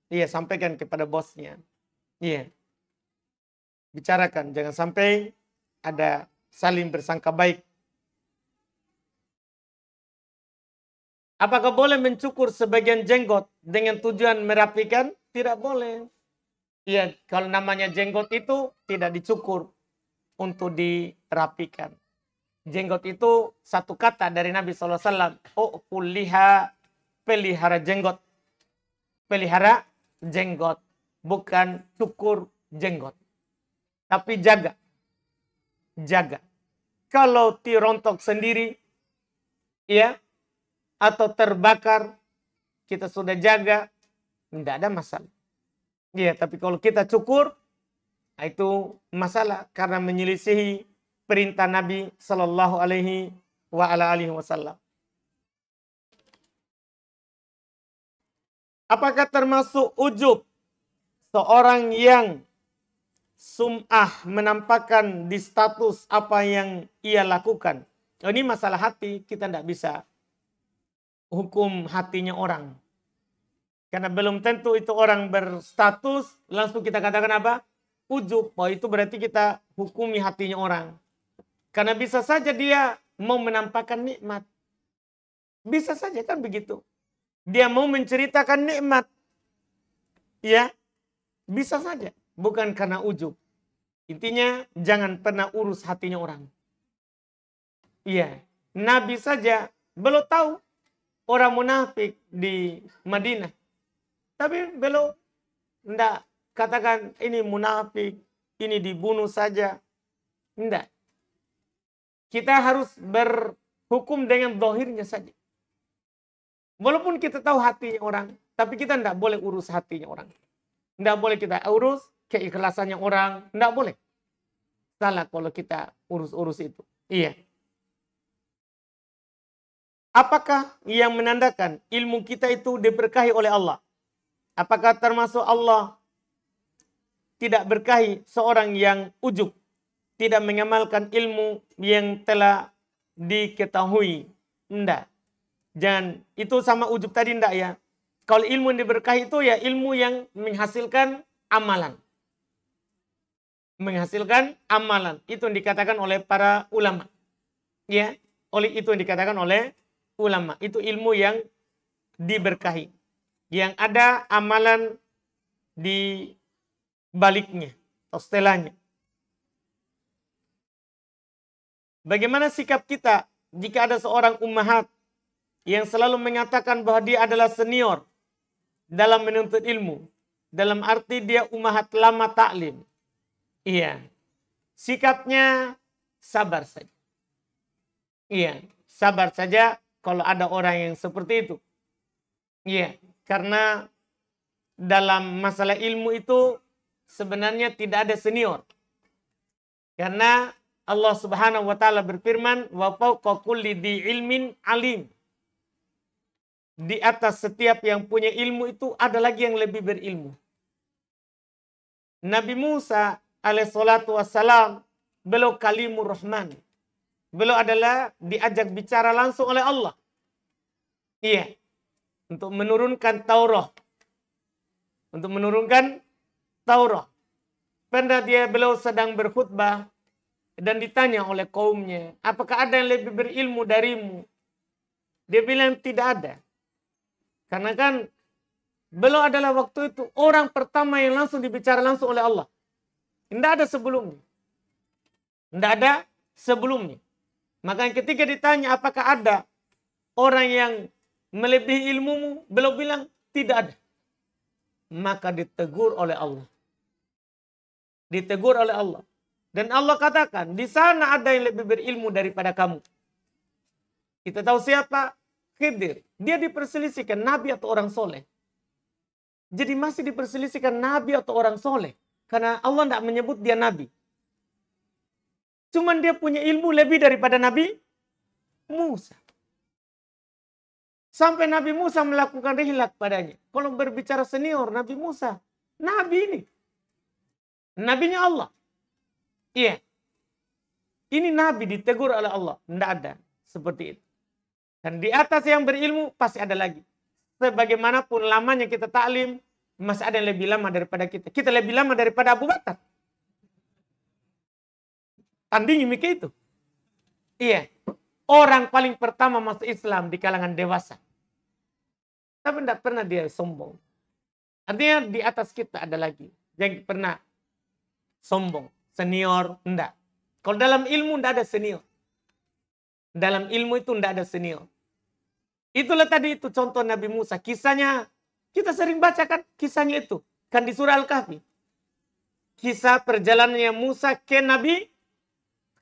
Iya, sampaikan kepada bosnya. Iya bicarakan. Jangan sampai ada saling bersangka baik. Apakah boleh mencukur sebagian jenggot dengan tujuan merapikan? Tidak boleh. Ya, kalau namanya jenggot itu tidak dicukur untuk dirapikan. Jenggot itu satu kata dari Nabi Alaihi Wasallam Oh, puliha, pelihara jenggot. Pelihara jenggot, bukan cukur jenggot. Tapi jaga. Jaga. Kalau tirontok sendiri, ya, atau terbakar, kita sudah jaga, tidak ada masalah. Ya, tapi kalau kita cukur, nah itu masalah karena menyelisihi perintah Nabi Shallallahu Alaihi wa ala alihi Wasallam. Apakah termasuk ujub seorang yang sum'ah menampakkan di status apa yang ia lakukan. Oh, ini masalah hati, kita tidak bisa hukum hatinya orang. Karena belum tentu itu orang berstatus, langsung kita katakan apa? Ujub. Oh, itu berarti kita hukumi hatinya orang. Karena bisa saja dia mau menampakkan nikmat. Bisa saja kan begitu. Dia mau menceritakan nikmat. Ya, bisa saja bukan karena ujub. Intinya jangan pernah urus hatinya orang. Iya, Nabi saja belum tahu orang munafik di Madinah. Tapi belum enggak katakan ini munafik, ini dibunuh saja. Enggak. Kita harus berhukum dengan dohirnya saja. Walaupun kita tahu hatinya orang, tapi kita tidak boleh urus hatinya orang. Tidak boleh kita urus keikhlasannya orang. Tidak boleh. Salah kalau kita urus-urus itu. Iya. Apakah yang menandakan ilmu kita itu diberkahi oleh Allah? Apakah termasuk Allah tidak berkahi seorang yang ujuk, tidak mengamalkan ilmu yang telah diketahui? Tidak. Jangan itu sama ujub tadi tidak ya. Kalau ilmu yang diberkahi itu ya ilmu yang menghasilkan amalan menghasilkan amalan. Itu yang dikatakan oleh para ulama. Ya, oleh itu yang dikatakan oleh ulama. Itu ilmu yang diberkahi. Yang ada amalan di baliknya, setelahnya. Bagaimana sikap kita jika ada seorang ummahat yang selalu mengatakan bahwa dia adalah senior dalam menuntut ilmu. Dalam arti dia ummahat lama taklim Iya. Sikapnya sabar saja. Iya, sabar saja kalau ada orang yang seperti itu. Iya, karena dalam masalah ilmu itu sebenarnya tidak ada senior. Karena Allah Subhanahu wa taala berfirman, "Wa fawqa kulli di ilmin alim." Di atas setiap yang punya ilmu itu ada lagi yang lebih berilmu. Nabi Musa alaihi salatu wassalam, beliau kalimur rahman. Beliau adalah diajak bicara langsung oleh Allah. Iya. Untuk menurunkan Taurah Untuk menurunkan Taurah Pernah dia beliau sedang berkhutbah dan ditanya oleh kaumnya, apakah ada yang lebih berilmu darimu? Dia bilang tidak ada. Karena kan beliau adalah waktu itu orang pertama yang langsung dibicara langsung oleh Allah. Tidak ada sebelumnya. Tidak ada sebelumnya. Maka ketika ditanya apakah ada orang yang melebihi ilmumu, beliau bilang tidak ada. Maka ditegur oleh Allah. Ditegur oleh Allah. Dan Allah katakan, di sana ada yang lebih berilmu daripada kamu. Kita tahu siapa? Khidir. Dia diperselisihkan nabi atau orang soleh. Jadi masih diperselisihkan nabi atau orang soleh. Karena Allah tidak menyebut dia nabi. Cuman dia punya ilmu lebih daripada Nabi Musa. Sampai Nabi Musa melakukan rihlak padanya. Kalau berbicara senior Nabi Musa, Nabi ini. Nabinya Allah. Iya. Ini Nabi ditegur oleh Allah. Tidak ada seperti itu. Dan di atas yang berilmu pasti ada lagi. Sebagaimanapun lamanya kita taklim, masih ada yang lebih lama daripada kita. Kita lebih lama daripada Abu Bakar. Tandingi mikir itu. Iya. Orang paling pertama masuk Islam di kalangan dewasa. Tapi tidak pernah dia sombong. Artinya di atas kita ada lagi. Yang pernah sombong. Senior, enggak. Kalau dalam ilmu enggak ada senior. Dalam ilmu itu enggak ada senior. Itulah tadi itu contoh Nabi Musa. Kisahnya kita sering bacakan kisahnya itu. Kan di surah Al-Kahfi. Kisah perjalanannya Musa ke Nabi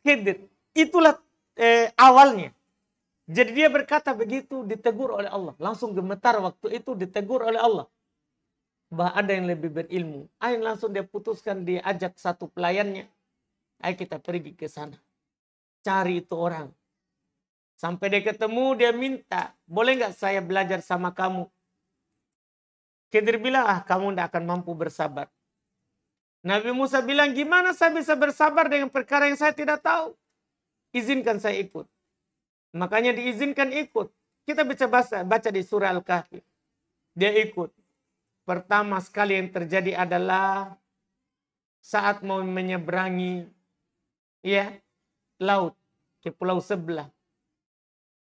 Khidir. Itulah eh, awalnya. Jadi dia berkata begitu ditegur oleh Allah. Langsung gemetar waktu itu ditegur oleh Allah. Bahwa ada yang lebih berilmu. Ayo langsung dia putuskan dia ajak satu pelayannya. Ayo kita pergi ke sana. Cari itu orang. Sampai dia ketemu, dia minta, boleh nggak saya belajar sama kamu? Khidir bilang, ah kamu tidak akan mampu bersabar. Nabi Musa bilang, gimana saya bisa bersabar dengan perkara yang saya tidak tahu? Izinkan saya ikut. Makanya diizinkan ikut. Kita baca baca, baca di surah Al-Kahfi. Dia ikut. Pertama sekali yang terjadi adalah saat mau menyeberangi ya laut ke pulau sebelah.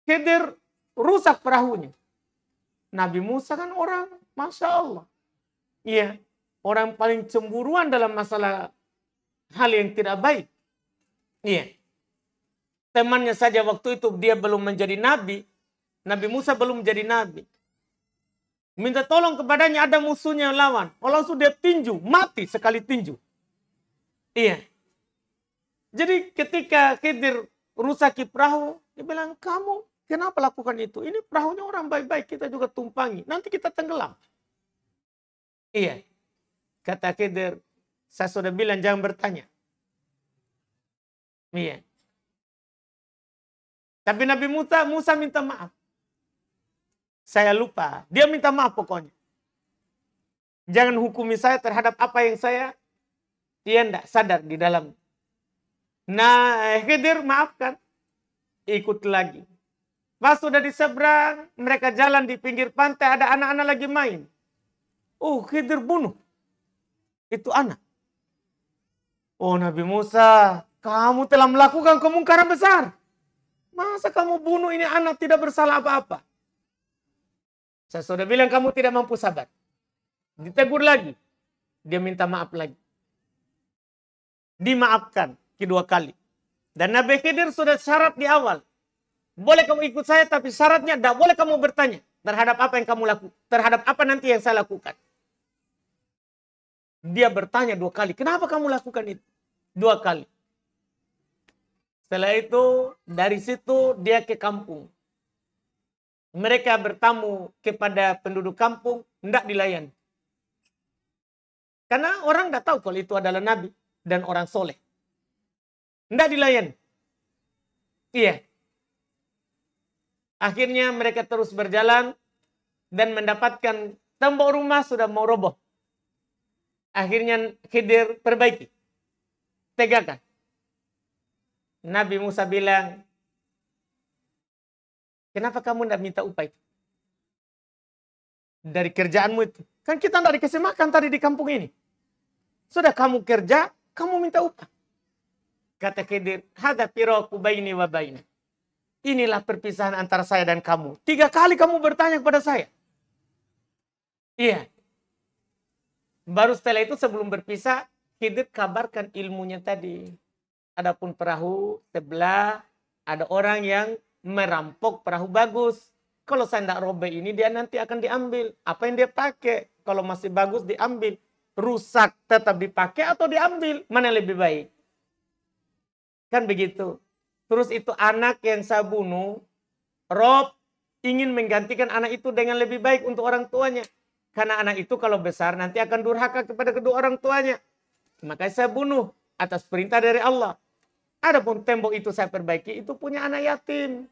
Khidir rusak perahunya. Nabi Musa kan orang Masya Allah. Iya, orang paling cemburuan dalam masalah hal yang tidak baik. Iya. Temannya saja waktu itu dia belum menjadi nabi. Nabi Musa belum menjadi nabi. Minta tolong kepadanya ada musuhnya yang lawan. Kalau sudah tinju, mati sekali tinju. Iya. Jadi ketika Khidir rusak perahu, dia bilang, kamu Kenapa lakukan itu? Ini perahunya orang baik-baik, kita juga tumpangi. Nanti kita tenggelam. Iya. Kata Khidir, saya sudah bilang jangan bertanya. Iya. Tapi Nabi Musa, Musa minta maaf. Saya lupa. Dia minta maaf pokoknya. Jangan hukumi saya terhadap apa yang saya dia tidak sadar di dalam. Nah, eh, Khidir maafkan. Ikut lagi. Pas sudah di seberang, mereka jalan di pinggir pantai, ada anak-anak lagi main. Oh, Khidir bunuh. Itu anak. Oh, Nabi Musa, kamu telah melakukan kemungkaran besar. Masa kamu bunuh ini anak tidak bersalah apa-apa? Saya sudah bilang kamu tidak mampu sabar. Ditegur lagi. Dia minta maaf lagi. Dimaafkan kedua kali. Dan Nabi Khidir sudah syarat di awal. Boleh kamu ikut saya tapi syaratnya tidak boleh kamu bertanya terhadap apa yang kamu lakukan, terhadap apa nanti yang saya lakukan. Dia bertanya dua kali, kenapa kamu lakukan itu? Dua kali. Setelah itu dari situ dia ke kampung. Mereka bertamu kepada penduduk kampung, tidak dilayan Karena orang tidak tahu kalau itu adalah nabi dan orang soleh. Tidak dilayan Iya. Akhirnya mereka terus berjalan dan mendapatkan tembok rumah sudah mau roboh. Akhirnya Khidir perbaiki. Tegakkan. Nabi Musa bilang, Kenapa kamu tidak minta upah itu? Dari kerjaanmu itu. Kan kita tidak dikasih makan tadi di kampung ini. Sudah kamu kerja, kamu minta upah. Kata Khidir, hada piraku baini wa baini inilah perpisahan antara saya dan kamu. Tiga kali kamu bertanya kepada saya. Iya. Baru setelah itu sebelum berpisah, Khidir kabarkan ilmunya tadi. Adapun perahu sebelah, ada orang yang merampok perahu bagus. Kalau saya tidak robek ini, dia nanti akan diambil. Apa yang dia pakai? Kalau masih bagus, diambil. Rusak, tetap dipakai atau diambil? Mana lebih baik? Kan begitu. Terus itu anak yang saya bunuh, Rob ingin menggantikan anak itu dengan lebih baik untuk orang tuanya. Karena anak itu kalau besar nanti akan durhaka kepada kedua orang tuanya. Makanya saya bunuh atas perintah dari Allah. Adapun tembok itu saya perbaiki, itu punya anak yatim.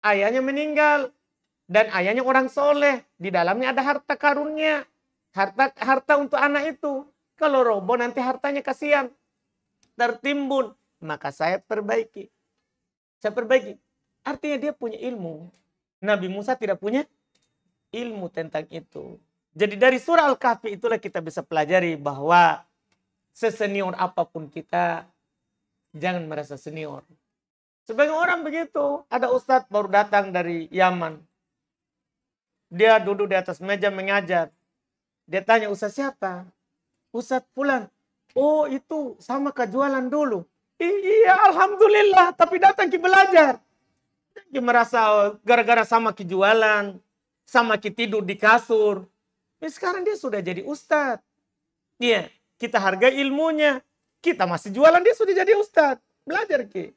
Ayahnya meninggal. Dan ayahnya orang soleh. Di dalamnya ada harta karunnya. Harta, harta untuk anak itu. Kalau roboh nanti hartanya kasihan. Tertimbun. Maka saya perbaiki saya perbaiki. Artinya dia punya ilmu. Nabi Musa tidak punya ilmu tentang itu. Jadi dari surah Al-Kahfi itulah kita bisa pelajari bahwa sesenior apapun kita jangan merasa senior. Sebagai orang begitu, ada ustadz baru datang dari Yaman. Dia duduk di atas meja mengajar. Dia tanya, ustadz siapa? Ustadz pulang. Oh itu sama kejualan dulu. Iya, alhamdulillah. Tapi datang ki belajar. Ki merasa gara-gara sama ki jualan, sama ki tidur di kasur. Ya, sekarang dia sudah jadi ustad. Iya, kita hargai ilmunya. Kita masih jualan, dia sudah jadi ustad, Belajar ki.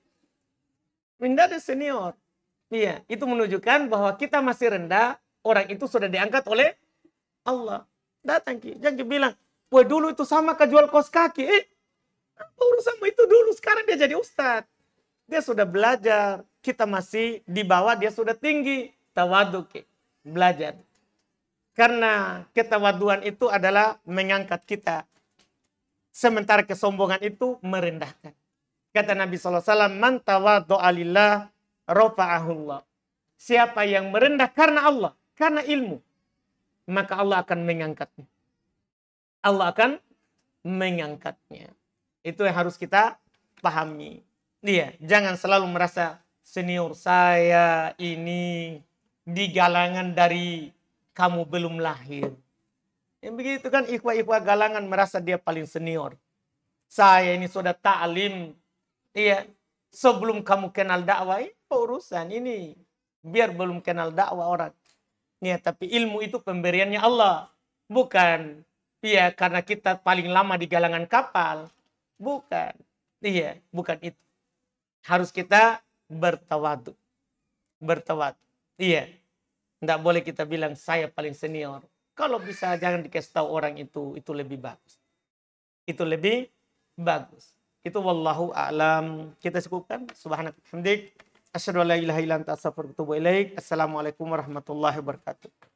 Minda ada senior. Iya, itu menunjukkan bahwa kita masih rendah. Orang itu sudah diangkat oleh Allah. Datang ki, jangan ki bilang, wah dulu itu sama kejual kos kaki. Eh, apa urusanmu itu dulu? Sekarang dia jadi ustad Dia sudah belajar. Kita masih di bawah, dia sudah tinggi. tawaduki belajar. Karena ketawaduan itu adalah mengangkat kita. Sementara kesombongan itu merendahkan. Kata Nabi SAW, Man tawadu'a rofa'ahullah. Siapa yang merendah karena Allah, karena ilmu, maka Allah akan mengangkatnya. Allah akan mengangkatnya. Itu yang harus kita pahami. Iya, jangan selalu merasa senior saya ini di galangan dari kamu belum lahir. Yang begitu kan ikhwa-ikhwa galangan merasa dia paling senior. Saya ini sudah ta'lim. Iya, sebelum kamu kenal dakwah ini urusan ini. Biar belum kenal dakwah orang. Ya, tapi ilmu itu pemberiannya Allah. Bukan ya karena kita paling lama di galangan kapal Bukan. Iya, bukan itu. Harus kita bertawadu. Bertawadu. Iya. Tidak boleh kita bilang saya paling senior. Kalau bisa jangan dikasih tahu orang itu, itu lebih bagus. Itu lebih bagus. Itu wallahu a'lam. Kita cukupkan. Subhanak hamdik. Asyhadu an la ilaha illa anta astaghfiruka wa ilaik. Assalamualaikum warahmatullahi wabarakatuh.